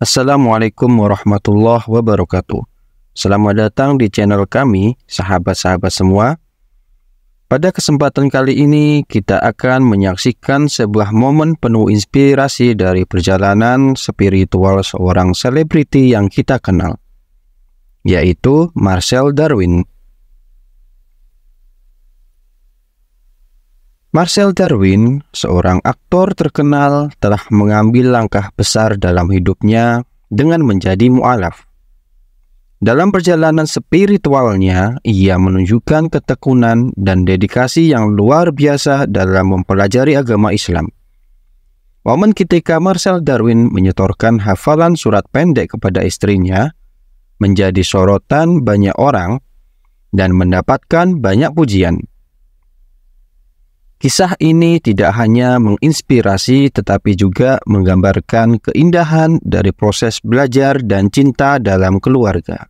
Assalamualaikum warahmatullahi wabarakatuh. Selamat datang di channel kami, sahabat-sahabat semua. Pada kesempatan kali ini, kita akan menyaksikan sebuah momen penuh inspirasi dari perjalanan spiritual seorang selebriti yang kita kenal, yaitu Marcel Darwin. Marcel Darwin, seorang aktor terkenal, telah mengambil langkah besar dalam hidupnya dengan menjadi mu'alaf. Dalam perjalanan spiritualnya, ia menunjukkan ketekunan dan dedikasi yang luar biasa dalam mempelajari agama Islam. Momen ketika Marcel Darwin menyetorkan hafalan surat pendek kepada istrinya menjadi sorotan banyak orang dan mendapatkan banyak pujian. Kisah ini tidak hanya menginspirasi tetapi juga menggambarkan keindahan dari proses belajar dan cinta dalam keluarga.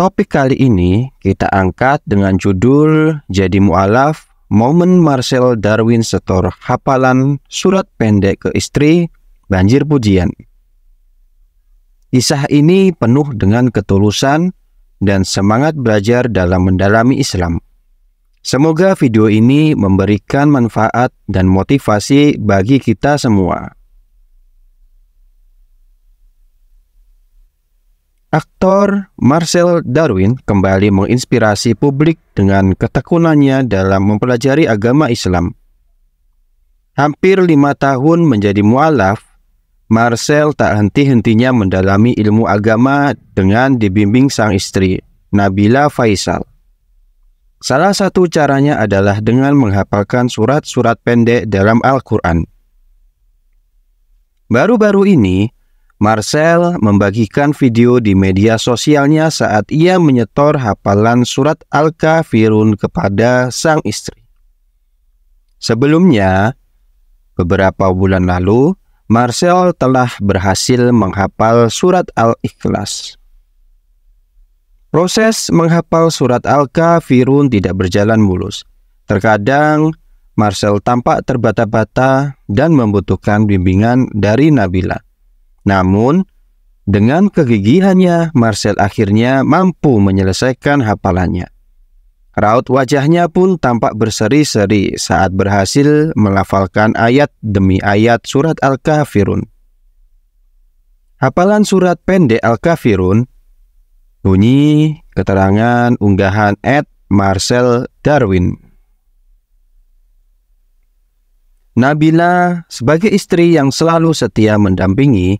Topik kali ini kita angkat dengan judul Jadi Mu'alaf Momen Marcel Darwin setor hafalan surat pendek ke istri Banjir Pujian Kisah ini penuh dengan ketulusan, dan semangat belajar dalam mendalami Islam. Semoga video ini memberikan manfaat dan motivasi bagi kita semua. Aktor Marcel Darwin kembali menginspirasi publik dengan ketekunannya dalam mempelajari agama Islam. Hampir lima tahun menjadi mualaf, Marcel tak henti-hentinya mendalami ilmu agama dengan dibimbing sang istri, Nabila Faisal. Salah satu caranya adalah dengan menghafalkan surat-surat pendek dalam Al-Quran. Baru-baru ini, Marcel membagikan video di media sosialnya saat ia menyetor hafalan surat Al-Kafirun kepada sang istri. Sebelumnya, beberapa bulan lalu, Marcel telah berhasil menghafal surat Al-Ikhlas. Proses menghafal surat Al-Kafirun tidak berjalan mulus. Terkadang Marcel tampak terbata-bata dan membutuhkan bimbingan dari Nabila. Namun, dengan kegigihannya, Marcel akhirnya mampu menyelesaikan hafalannya. Raut wajahnya pun tampak berseri-seri saat berhasil melafalkan ayat demi ayat surat Al-Kafirun. Hafalan surat pendek Al-Kafirun bunyi keterangan unggahan Ed Marcel Darwin. Nabila sebagai istri yang selalu setia mendampingi,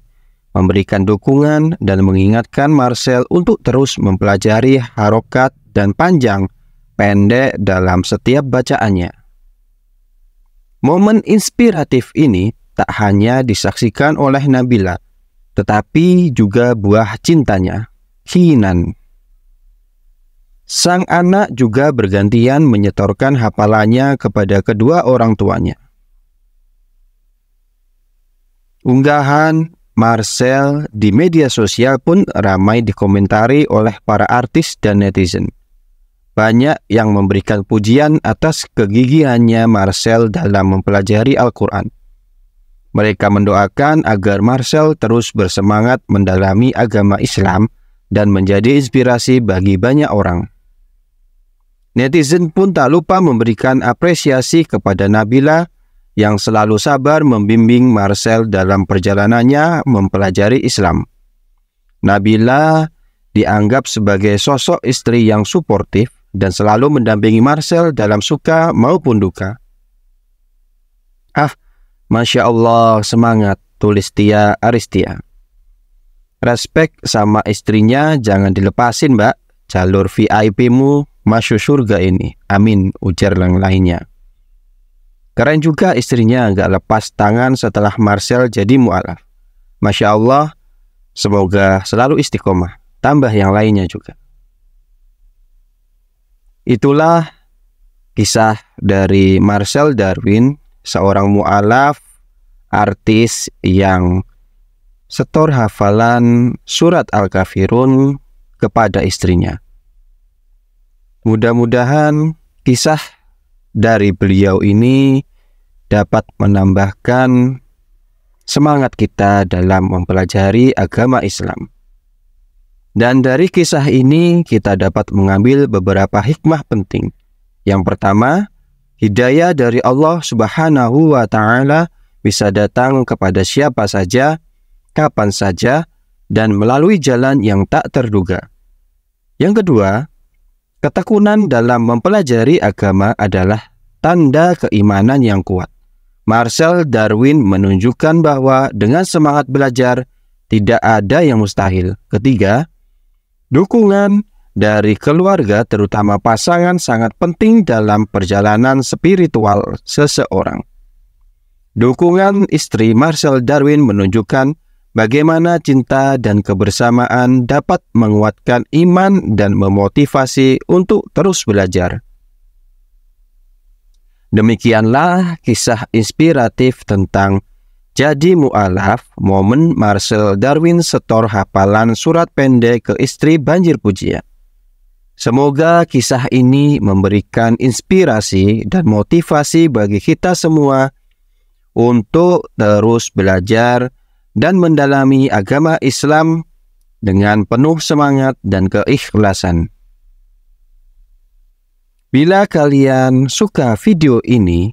memberikan dukungan dan mengingatkan Marcel untuk terus mempelajari harokat dan panjang – pendek dalam setiap bacaannya. Momen inspiratif ini tak hanya disaksikan oleh Nabila, tetapi juga buah cintanya, Kinan. Sang anak juga bergantian menyetorkan hafalannya kepada kedua orang tuanya. Unggahan Marcel di media sosial pun ramai dikomentari oleh para artis dan netizen. Banyak yang memberikan pujian atas kegigihannya Marcel dalam mempelajari Al-Quran. Mereka mendoakan agar Marcel terus bersemangat mendalami agama Islam dan menjadi inspirasi bagi banyak orang. Netizen pun tak lupa memberikan apresiasi kepada Nabila yang selalu sabar membimbing Marcel dalam perjalanannya mempelajari Islam. Nabila dianggap sebagai sosok istri yang suportif dan selalu mendampingi Marcel dalam suka maupun duka. Ah, Masya Allah, semangat, tulis Tia Aristia. Respek sama istrinya jangan dilepasin mbak, jalur VIP-mu masuk surga ini. Amin, ujar yang lainnya. Keren juga istrinya gak lepas tangan setelah Marcel jadi mu'alaf. Masya Allah, semoga selalu istiqomah. Tambah yang lainnya juga. Itulah kisah dari Marcel Darwin, seorang mualaf, artis yang setor hafalan surat Al-Kafirun kepada istrinya. Mudah-mudahan kisah dari beliau ini dapat menambahkan semangat kita dalam mempelajari agama Islam. Dan dari kisah ini kita dapat mengambil beberapa hikmah penting. Yang pertama, hidayah dari Allah Subhanahu wa taala bisa datang kepada siapa saja, kapan saja dan melalui jalan yang tak terduga. Yang kedua, ketekunan dalam mempelajari agama adalah tanda keimanan yang kuat. Marcel Darwin menunjukkan bahwa dengan semangat belajar tidak ada yang mustahil. Ketiga, Dukungan dari keluarga terutama pasangan sangat penting dalam perjalanan spiritual seseorang. Dukungan istri Marcel Darwin menunjukkan bagaimana cinta dan kebersamaan dapat menguatkan iman dan memotivasi untuk terus belajar. Demikianlah kisah inspiratif tentang jadi mu'alaf, momen Marcel Darwin setor hafalan surat pendek ke istri banjir pujian. Semoga kisah ini memberikan inspirasi dan motivasi bagi kita semua untuk terus belajar dan mendalami agama Islam dengan penuh semangat dan keikhlasan. Bila kalian suka video ini,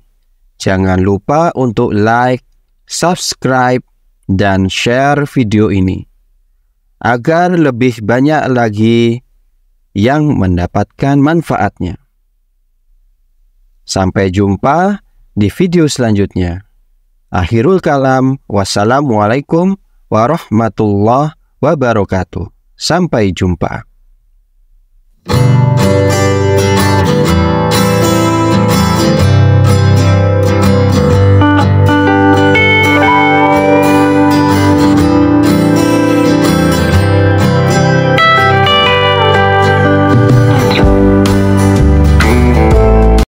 jangan lupa untuk like, subscribe, dan share video ini agar lebih banyak lagi yang mendapatkan manfaatnya. Sampai jumpa di video selanjutnya. Akhirul kalam, wassalamualaikum warahmatullahi wabarakatuh. Sampai jumpa.